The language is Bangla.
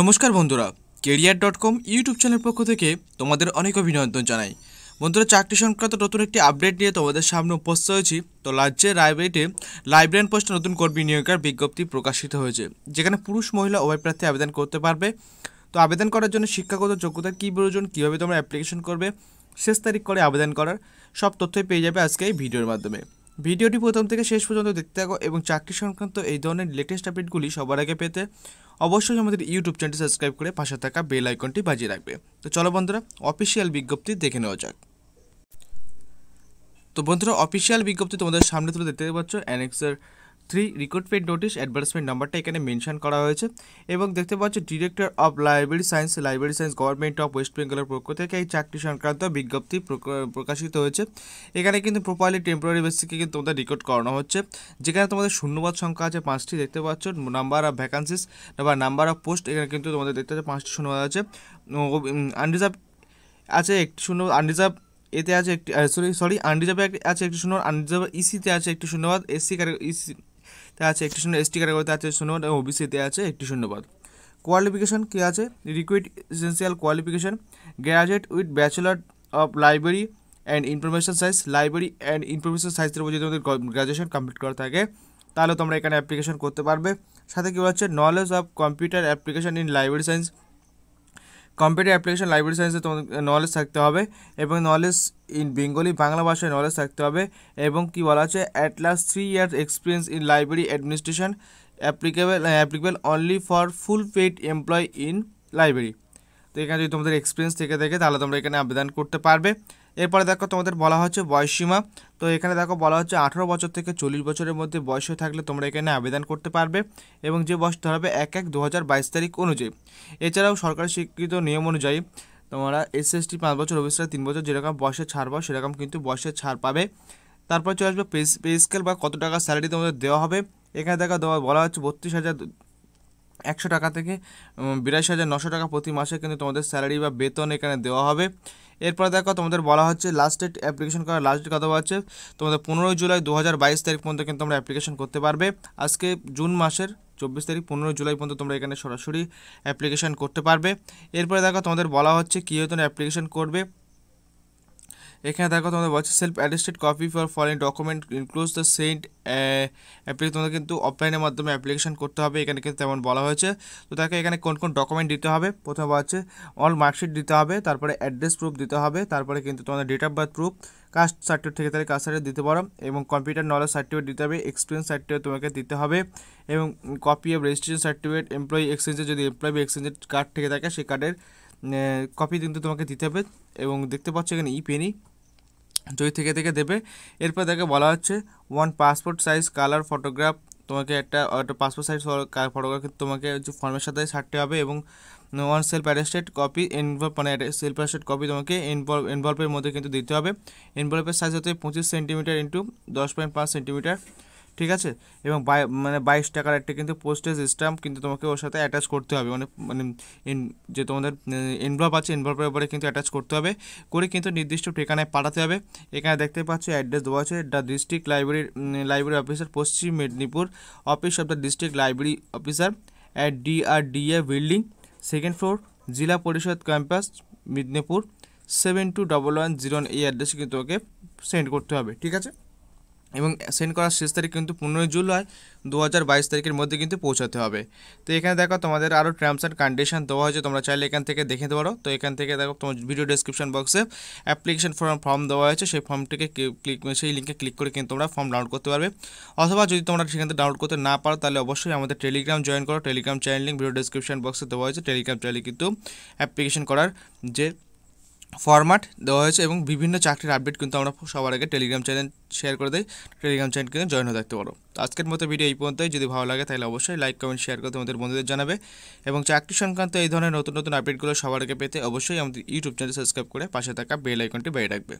নমস্কার বন্ধুরা career dot com YouTube channel পক্ষ থেকে তোমাদের অনেক অভিনন্দন জানাই বন্ধুরা চাকরি সংক্রান্ত নতুন একটি আপডেট নিয়ে তোমাদের সামনে উপস্থিত হয়েছি তো রাজ্যের রায়বেটে লাইব্রেরিয়ান পোস্টে নতুন কর্মী নিয়োগের বিজ্ঞপ্তি প্রকাশিত হয়েছে যেখানে পুরুষ মহিলা উভয় প্রার্থী আবেদন করতে পারবে তো আবেদন করার জন্য শিক্ষাগত যোগ্যতার কী প্রয়োজন কীভাবে তোমরা অ্যাপ্লিকেশন করবে শেষ তারিখ করে আবেদন করার সব তথ্যই পেয়ে যাবে আজকে এই ভিডিওর মাধ্যমে ভিডিওটি প্রথম থেকে শেষ পর্যন্ত দেখতে থাকো এবং চাকরি সংক্রান্ত এই ধরনের লেটেস্ট আপডেটগুলি সবার আগে পেতে অবশ্যই আমাদের ইউটিউব চ্যানেলটি সাবস্ক্রাইব করে পাশে থাকা বেল আইকনটি বাজিয়ে রাখবে তো চলো বন্ধুরা অফিসিয়াল বিজ্ঞপ্তি দেখে নেওয়া যাক তো বন্ধুরা অফিসিয়াল বিজ্ঞপ্তি তোমাদের সামনে তুলে দেখতে পাচ্ছ অ্যানেক্সের থ্রি রিক্রুটমেন্ট নোটিশ অ্যাডভার্টাইজমেন্ট নাম্বারটা এখানে মেনশন করা হয়েছে এবং দেখতে পাচ্ছ director of library science library science government of west বেঙ্গলের পক্ষ থেকে এই চাকরি সংক্রান্ত বিজ্ঞপ্তি প্রকাশিত হয়েছে এখানে কিন্তু প্রপারলি টেম্পোরারি বেসিসকে কিন্তু তোমাদের রেকর্ড করানো হচ্ছে যেখানে তোমাদের শূন্যবাদ সংখ্যা আছে পাঁচটি দেখতে পাচ্ছ নাম্বার অফ ভ্যাকান্সিস বা নাম্বার অফ পোস্ট এখানে কিন্তু তোমাদের দেখতে পাচ্ছ পাঁচটি শূন্যবাদ আছে আনরিজার্ভ আছে একটি শূন্য আনরিজার্ভ এতে আছে একটি সরি সরি আনরিজার্ভে আছে একটি শূন্য আনরিজার্ভ ইসিতে e আছে একটি শূন্যবাদ এসসি ইসি e তা আছে একটি শূন্য এসটি ক্যাটাগরিতে আছে শূন্যপদ এবং ওবিসিতে আছে একটি শূন্যপদ কোয়ালিফিকেশন কী আছে required essential qualification graduate with bachelor of library and information science library and information সায়েন্সের উপর যদি তোমাদের গ্র্যাজুয়েশন কমপ্লিট করা থাকে তাহলে তোমরা এখানে অ্যাপ্লিকেশন করতে পারবে সাথে কী হচ্ছে knowledge of computer application in library science computer application library সায়েন্সে তোমাদের নলেজ থাকতে হবে এবং নলেজ ইন বেঙ্গলি বাংলা ভাষায় নলেজ থাকতে হবে এবং কি বলা আছে at least three years experience in library administration applicable applicable only for full paid employ in library তো এখানে যদি তোমাদের এক্সপিরিয়েন্স থেকে থাকে তাহলে তোমরা এখানে আবেদন করতে পারবে এরপরে দেখো তোমাদের বলা হচ্ছে বয়সীমা তো এখানে দেখো বলা হচ্ছে আঠেরো বছর থেকে চল্লিশ বছরের মধ্যে বয়স থাকলে তোমরা এখানে আবেদন করতে পারবে এবং যে বয়স ধরাবে এক এক দু তারিখ অনুযায়ী এছাড়াও সরকারি স্বীকৃত নিয়ম অনুযায়ী তোমরা এস টি পাঁচ বছর অফিসার তিন বছর যেরকম বয়সে ছাড় পাও সেরকম কিন্তু বয়সে ছাড় পাবে তারপর চলে আসবে পে পে স্কেল বা কত টাকা স্যালারি তোমাদের দেওয়া হবে এখানে দেখা দেওয়া বলা হচ্ছে বত্রিশ হাজার একশো টাকা থেকে বিরাশি হাজার নশো টাকা প্রতি মাসে কিন্তু তোমাদের স্যালারি বা বেতন এখানে দেওয়া হবে এরপরে দেখো তোমাদের বলা হচ্ছে লাস্ট ডেট অ্যাপ্লিকেশন করার লাস্ট ডেট কত হচ্ছে তোমাদের পনেরোই জুলাই দু হাজার তারিখ পর্যন্ত কিন্তু তোমরা অ্যাপ্লিকেশন করতে পারবে আজকে জুন মাসের চব্বিশ তারিখ পনেরোই জুলাই পর্যন্ত তোমরা এখানে সরাসরি অ্যাপ্লিকেশান করতে পারবে এরপরে দেখো তোমাদের বলা হচ্ছে কী হয়ে তোমরা অ্যাপ্লিকেশান করবে এখানে দেখো তোমাদের বলছে self attested copy for foreign document enclose the sent application তোমাদের কিন্তু অফলাইনের মাধ্যমে অ্যাপ্লিকেশন করতে হবে এখানে কিন্তু তেমন বলা হয়েছে তো তাকে এখানে কোন কোন ডকুমেন্ট দিতে হবে প্রথমে বলছে হচ্ছে অল মার্কশিট দিতে হবে তারপরে অ্যাড্রেস প্রুফ দিতে হবে তারপরে কিন্তু তোমাদের date of birth proof caste certificate থেকে তাহলে কাস্ট সার্টিফিকেট দিতে পারো এবং কম্পিউটার নলেজ সার্টিফিকেট দিতে হবে এক্সপিরিয়েন্স সার্টিফিকেট তোমাকে দিতে হবে এবং copy of registration certificate employee এক্সচেঞ্জের যদি এমপ্লয়ি এক্সচেঞ্জের কার্ড থেকে থাকে সেই কার্ডের কপি কিন্তু তোমাকে দিতে হবে এবং দেখতে পাচ্ছ এখানে ই পেনি যদি থেকে থেকে দেবে এরপর তাকে বলা হচ্ছে one passport size colour photograph তোমাকে একটা একটা পাসপোর্ট সাইজ ফটোগ্রাফ তোমাকে হচ্ছে ফর্মের সাথে ছাড়তে হবে এবং one self attested copy envelope মানে সেলফ অ্যাডেস্টেড কপি তোমাকে এনভলভ এনভলভের মধ্যে কিন্তু দিতে হবে এনভলভের সাইজ হতে পঁচিশ সেন্টিমিটার ইন্টু দশ পয়েন্ট পাঁচ সেন্টিমিটার ঠিক আছে এবং মানে বাইশ টাকার একটা কিন্তু পোস্টেজ স্ট্যাম্প কিন্তু তোমাকে ওর সাথে অ্যাটাচ করতে হবে মানে মানে যে তোমাদের ইনভলভ আছে ইনভলভের উপরে কিন্তু অ্যাটাচ করতে হবে করে কিন্তু নির্দিষ্ট ঠিকানায় পাঠাতে হবে এখানে দেখতে পাচ্ছ অ্যাড্রেস দেওয়া আছে the district library library officer Paschim Medinipur office of the district library officer at DRDA building second floor Zilla Parishad campus Medinipur seven two double one zero এই অ্যাড্রেসে কিন্তু ওকে সেন্ড করতে হবে ঠিক আছে এবং সেন্ড করার শেষ তারিখ কিন্তু পনেরোই জুলাই দু হাজার বাইশ তারিখের মধ্যে কিন্তু পৌঁছাতে হবে তো এখানে দেখো তোমাদের আরও টার্মস অ্যান্ড কন্ডিশন দেওয়া হয়েছে তোমরা চাইলে এখান থেকে দেখে দেবো পারো তো এখান থেকে দেখো তোমার ভিডিও ডেসক্রিপশন বক্সে অ্যাপ্লিকেশন ফর্ম ফর্ম দেওয়া হয়েছে সেই ফর্মটিকে ক্লিক সেই লিঙ্কে ক্লিক করে কিন্তু তোমরা ফর্ম ডাউনলোড করতে পারবে অথবা যদি তোমরা সেখান থেকে ডাউনলোড করতে না পারো তাহলে অবশ্যই আমাদের টেলিগ্রাম জয়েন করো Telegram channel link video description বক্সে দেওয়া হয়েছে টেলিগ্রাম চ্যানেলে কিন্তু অ্যাপ্লিকেশন করার যে ফরম্যাট দেওয়া হয়েছে এবং বিভিন্ন চাকরির আপডেট কিন্তু আমরা সবার আগে টেলিগ্রাম চ্যানেল শেয়ার করে দিই টেলিগ্রাম চ্যানেল কিন্তু জয়েন হয়ে থাকতে পারো আজকের মতো ভিডিও এই পর্যন্তই যদি ভালো লাগে তাহলে অবশ্যই লাইক কমেন্ট শেয়ার করে তোমাদের বন্ধুদের জানাবে এবং চাকরি সংক্রান্ত এই ধরনের নতুন নতুন আপডেটগুলো সবার আগে পেতে অবশ্যই আমাদের ইউটিউব চ্যানেল সাবস্ক্রাইব করে পাশে থাকা বেল আইকনটি বেড়ে রাখবে